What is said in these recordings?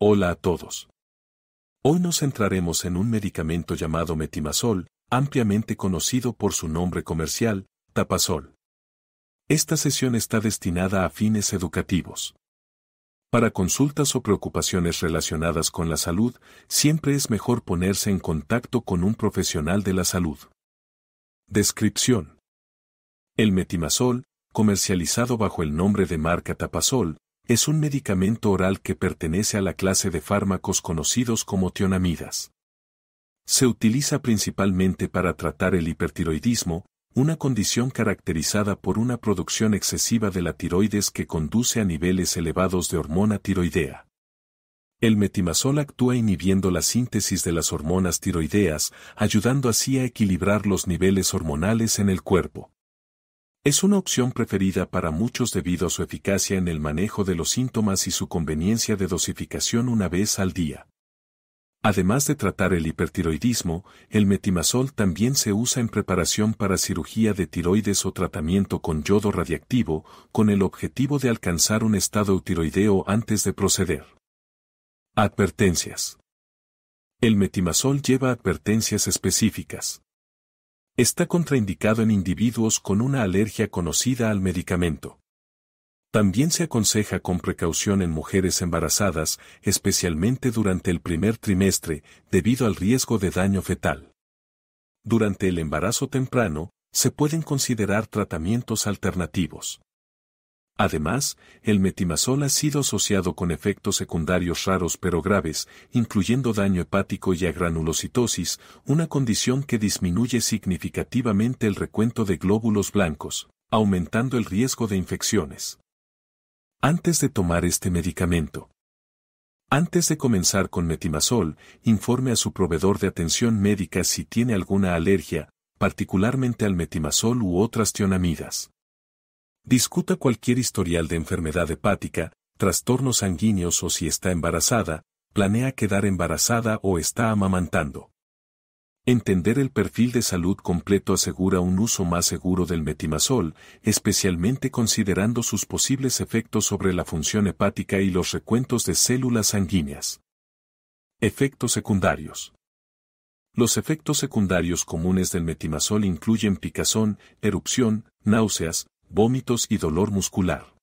Hola a todos. Hoy nos centraremos en un medicamento llamado metimasol, ampliamente conocido por su nombre comercial, tapasol. Esta sesión está destinada a fines educativos. Para consultas o preocupaciones relacionadas con la salud, siempre es mejor ponerse en contacto con un profesional de la salud. Descripción. El metimasol, comercializado bajo el nombre de marca tapasol, es un medicamento oral que pertenece a la clase de fármacos conocidos como tionamidas. Se utiliza principalmente para tratar el hipertiroidismo, una condición caracterizada por una producción excesiva de la tiroides que conduce a niveles elevados de hormona tiroidea. El metimazol actúa inhibiendo la síntesis de las hormonas tiroideas, ayudando así a equilibrar los niveles hormonales en el cuerpo. Es una opción preferida para muchos debido a su eficacia en el manejo de los síntomas y su conveniencia de dosificación una vez al día. Además de tratar el hipertiroidismo, el metimazol también se usa en preparación para cirugía de tiroides o tratamiento con yodo radiactivo, con el objetivo de alcanzar un estado tiroideo antes de proceder. Advertencias. El metimazol lleva advertencias específicas. Está contraindicado en individuos con una alergia conocida al medicamento. También se aconseja con precaución en mujeres embarazadas, especialmente durante el primer trimestre, debido al riesgo de daño fetal. Durante el embarazo temprano, se pueden considerar tratamientos alternativos. Además, el metimazol ha sido asociado con efectos secundarios raros pero graves, incluyendo daño hepático y agranulocitosis, una condición que disminuye significativamente el recuento de glóbulos blancos, aumentando el riesgo de infecciones. Antes de tomar este medicamento, antes de comenzar con metimazol, informe a su proveedor de atención médica si tiene alguna alergia, particularmente al metimazol u otras tionamidas. Discuta cualquier historial de enfermedad hepática, trastornos sanguíneos o si está embarazada, planea quedar embarazada o está amamantando. Entender el perfil de salud completo asegura un uso más seguro del metimazol, especialmente considerando sus posibles efectos sobre la función hepática y los recuentos de células sanguíneas. Efectos secundarios. Los efectos secundarios comunes del metimazol incluyen picazón, erupción, náuseas, vómitos y dolor muscular.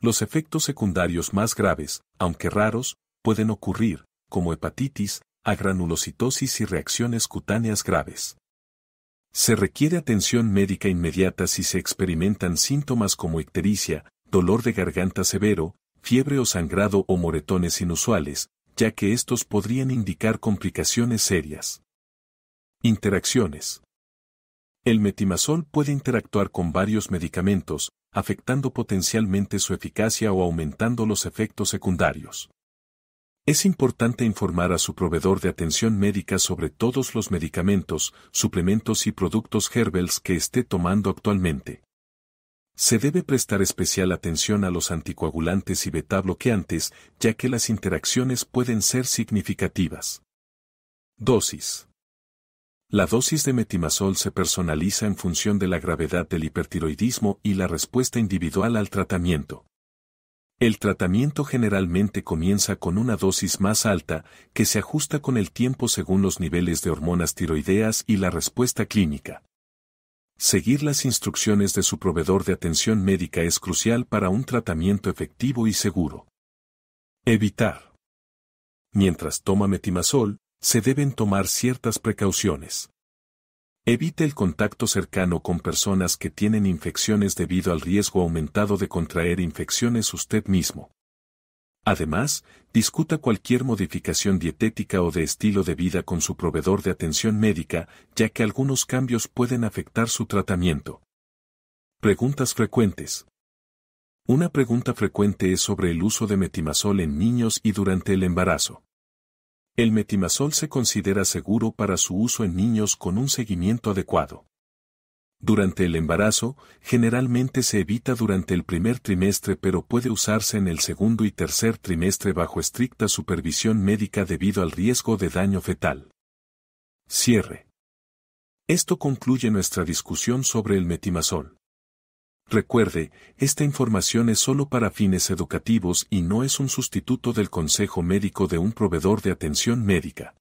Los efectos secundarios más graves, aunque raros, pueden ocurrir, como hepatitis, agranulocitosis y reacciones cutáneas graves. Se requiere atención médica inmediata si se experimentan síntomas como ictericia, dolor de garganta severo, fiebre o sangrado o moretones inusuales, ya que estos podrían indicar complicaciones serias. Interacciones. El metimazol puede interactuar con varios medicamentos, afectando potencialmente su eficacia o aumentando los efectos secundarios. Es importante informar a su proveedor de atención médica sobre todos los medicamentos, suplementos y productos Herbels que esté tomando actualmente. Se debe prestar especial atención a los anticoagulantes y beta bloqueantes, ya que las interacciones pueden ser significativas. Dosis. La dosis de metimazol se personaliza en función de la gravedad del hipertiroidismo y la respuesta individual al tratamiento. El tratamiento generalmente comienza con una dosis más alta, que se ajusta con el tiempo según los niveles de hormonas tiroideas y la respuesta clínica. Seguir las instrucciones de su proveedor de atención médica es crucial para un tratamiento efectivo y seguro. Evitar. Mientras toma metimazol, se deben tomar ciertas precauciones. Evite el contacto cercano con personas que tienen infecciones debido al riesgo aumentado de contraer infecciones usted mismo. Además, discuta cualquier modificación dietética o de estilo de vida con su proveedor de atención médica, ya que algunos cambios pueden afectar su tratamiento. Preguntas frecuentes. Una pregunta frecuente es sobre el uso de metimazol en niños y durante el embarazo. El metimazol se considera seguro para su uso en niños con un seguimiento adecuado. Durante el embarazo, generalmente se evita durante el primer trimestre pero puede usarse en el segundo y tercer trimestre bajo estricta supervisión médica debido al riesgo de daño fetal. Cierre. Esto concluye nuestra discusión sobre el metimazol. Recuerde, esta información es solo para fines educativos y no es un sustituto del consejo médico de un proveedor de atención médica.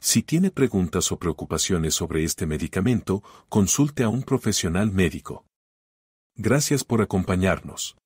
Si tiene preguntas o preocupaciones sobre este medicamento, consulte a un profesional médico. Gracias por acompañarnos.